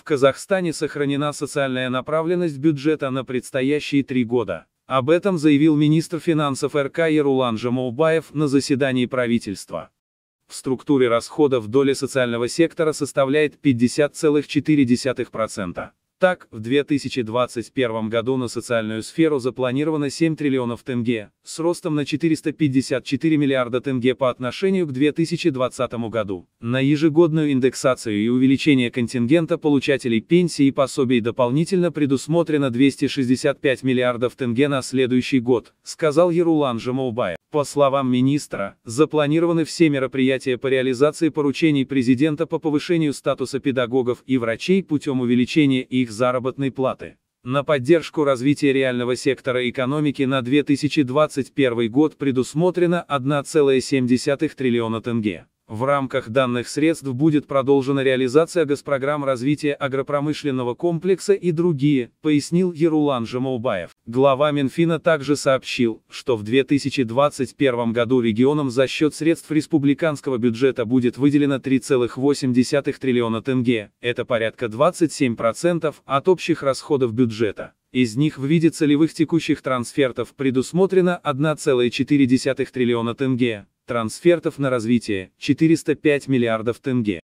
В Казахстане сохранена социальная направленность бюджета на предстоящие три года. Об этом заявил министр финансов РК Ярулан Жамаубаев на заседании правительства. В структуре расходов доля социального сектора составляет 50,4%. Так, в 2021 году на социальную сферу запланировано 7 триллионов тенге, с ростом на 454 миллиарда тенге по отношению к 2020 году. На ежегодную индексацию и увеличение контингента получателей пенсии и пособий дополнительно предусмотрено 265 миллиардов тенге на следующий год, сказал Ярулан Жамаубаев. По словам министра, запланированы все мероприятия по реализации поручений президента по повышению статуса педагогов и врачей путем увеличения их их заработной платы. На поддержку развития реального сектора экономики на 2021 год предусмотрено 1,7 триллиона тенге. В рамках данных средств будет продолжена реализация госпрограмм развития агропромышленного комплекса и другие, пояснил Ерулан Жамаубаев. Глава Минфина также сообщил, что в 2021 году регионам за счет средств республиканского бюджета будет выделено 3,8 триллиона тенге, это порядка 27% от общих расходов бюджета. Из них в виде целевых текущих трансфертов предусмотрено 1,4 триллиона тенге, трансфертов на развитие – 405 миллиардов тенге.